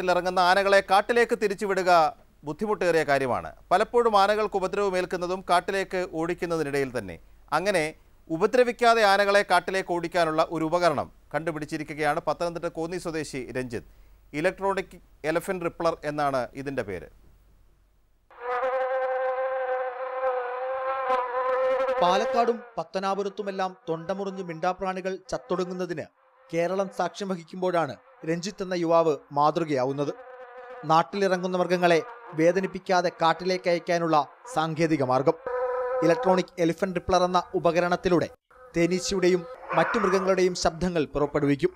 കാട്ടിലിറങ്ങുന്ന ആനകളെ കാട്ടിലേക്ക് തിരിച്ചുവിടുക ബുദ്ധിമുട്ടേറിയ കാര്യമാണ് പലപ്പോഴും ആനകൾക്ക് ഏൽക്കുന്നതും കാട്ടിലേക്ക് ഓടിക്കുന്നതിനിടയിൽ തന്നെ അങ്ങനെ ഉപദ്രവിക്കാതെ ആനകളെ കാട്ടിലേക്ക് ഓടിക്കാനുള്ള ഒരു ഉപകരണം കണ്ടുപിടിച്ചിരിക്കുകയാണ് പത്തനംതിട്ട കോന്നി സ്വദേശി രഞ്ജിത്ത് ഇലക്ട്രോണിക് എലഫൻറ്റ് റിപ്ലർ എന്നാണ് ഇതിൻ്റെ പേര് പാലക്കാടും പത്തനാപുരത്തുമെല്ലാം തൊണ്ടമുറിഞ്ഞ് മിണ്ടാപ്രാണികൾ ചത്തൊടുങ്ങുന്നതിന് കേരളം സാക്ഷ്യം വഹിക്കുമ്പോഴാണ് രഞ്ജിത്ത് എന്ന യുവാവ് മാതൃകയാവുന്നത് നാട്ടിലിറങ്ങുന്ന മൃഗങ്ങളെ വേദനിപ്പിക്കാതെ കാട്ടിലേക്ക് അയക്കാനുള്ള സാങ്കേതിക മാർഗം ഇലക്ട്രോണിക് എലിഫന്റ് റിപ്ലർ എന്ന ഉപകരണത്തിലൂടെ തേനീച്ചയുടെയും മറ്റു മൃഗങ്ങളുടെയും ശബ്ദങ്ങൾ പുറപ്പെടുവിക്കും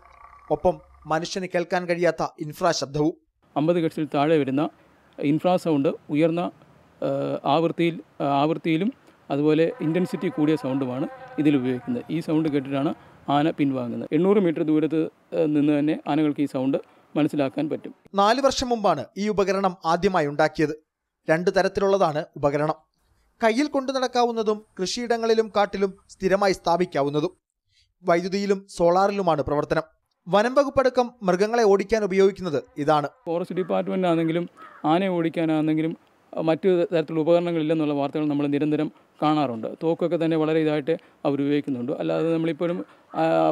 ഒപ്പം മനുഷ്യന് കേൾക്കാൻ കഴിയാത്ത ഇൻഫ്രാ ശബ്ദവും അമ്പത് ഗട്സിൽ താഴെ വരുന്ന ഇൻഫ്രാ സൗണ്ട് ഉയർന്ന ആവൃത്തിയിൽ ആവൃത്തിയിലും അതുപോലെ ഇൻറ്റൻസിറ്റി കൂടിയ സൗണ്ടുമാണ് ഇതിൽ ഉപയോഗിക്കുന്നത് ഈ സൗണ്ട് കേട്ടിട്ടാണ് ആന പിൻവാങ്ങുന്നത് എണ്ണൂറ് മീറ്റർ ദൂരത്ത് നിന്ന് തന്നെ ആനകൾക്ക് ഈ സൗണ്ട് മനസ്സിലാക്കാൻ പറ്റും നാല് വർഷം മുമ്പാണ് ഈ ഉപകരണം ആദ്യമായി ഉണ്ടാക്കിയത് രണ്ട് തരത്തിലുള്ളതാണ് ഉപകരണം കയ്യിൽ കൊണ്ടു നടക്കാവുന്നതും കൃഷിയിടങ്ങളിലും കാട്ടിലും സ്ഥിരമായി സ്ഥാപിക്കാവുന്നതും വൈദ്യുതിയിലും സോളാറിലുമാണ് പ്രവർത്തനം വനം വകുപ്പടക്കം മൃഗങ്ങളെ ഓടിക്കാൻ ഉപയോഗിക്കുന്നത് ഇതാണ് ഫോറസ്റ്റ് ഡിപ്പാർട്ട്മെൻ്റ് ആണെങ്കിലും ആനയെ ഓടിക്കാനാണെങ്കിലും മറ്റു തരത്തിലുള്ള ഉപകരണങ്ങളില്ലെന്നുള്ള വാർത്തകൾ നമ്മൾ നിരന്തരം കാണാറുണ്ട് തോക്കൊക്കെ തന്നെ വളരെ ഇതായിട്ട് അവർ ഉപയോഗിക്കുന്നുണ്ട് അല്ലാതെ നമ്മളിപ്പോഴും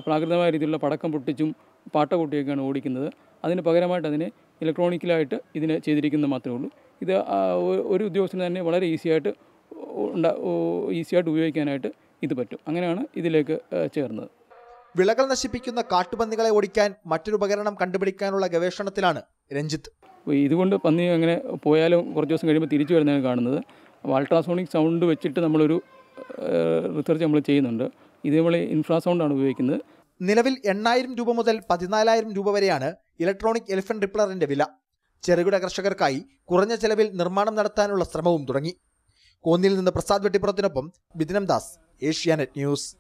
പ്രാകൃതമായ രീതിയിലുള്ള പടക്കം പൊട്ടിച്ചും പാട്ട കൊട്ടിയൊക്കെയാണ് ഓടിക്കുന്നത് അതിന് പകരമായിട്ട് അതിനെ ഇലക്ട്രോണിക്കലായിട്ട് ഇതിനെ ചെയ്തിരിക്കുന്നത് മാത്രമേ ഉള്ളൂ ഇത് ഒരു ഉദ്യോഗസ്ഥന് തന്നെ വളരെ ഈസിയായിട്ട് ഉണ്ടാ ഈസിയായിട്ട് ഉപയോഗിക്കാനായിട്ട് ഇത് പറ്റും അങ്ങനെയാണ് ഇതിലേക്ക് ചേർന്നത് വിളകൾ നശിപ്പിക്കുന്ന കാട്ടുപന്നികളെ ഓടിക്കാൻ മറ്റൊരു ഉപകരണം കണ്ടുപിടിക്കാനുള്ള ഗവേഷണത്തിലാണ് രഞ്ജിത്ത് ഇതുകൊണ്ട് പന്നി അങ്ങനെ പോയാലും കുറച്ച് ദിവസം കഴിയുമ്പോൾ തിരിച്ചു വരുന്നതാണ് കാണുന്നത് അൾട്രാസോണിക് സൗണ്ട് വെച്ചിട്ട് നമ്മളൊരു റിസർച്ച് നമ്മൾ ചെയ്യുന്നുണ്ട് ഇതേപോലെ ഇൻഫ്രാസൗണ്ടാണ് ഉപയോഗിക്കുന്നത് നിലവിൽ എണ്ണായിരം രൂപ മുതൽ പതിനാലായിരം രൂപ വരെയാണ് ഇലക്ട്രോണിക് എലിഫൻ റിപ്ലറിന്റെ വില ചെറുകിട കർഷകർക്കായി കുറഞ്ഞ ചെലവിൽ നിർമ്മാണം നടത്താനുള്ള ശ്രമവും തുടങ്ങി കോന്നിയിൽ നിന്ന് പ്രസാദ് വെട്ടിപ്പുറത്തിനൊപ്പം ബിദിനം ദാസ് ഏഷ്യാനെറ്റ് ന്യൂസ്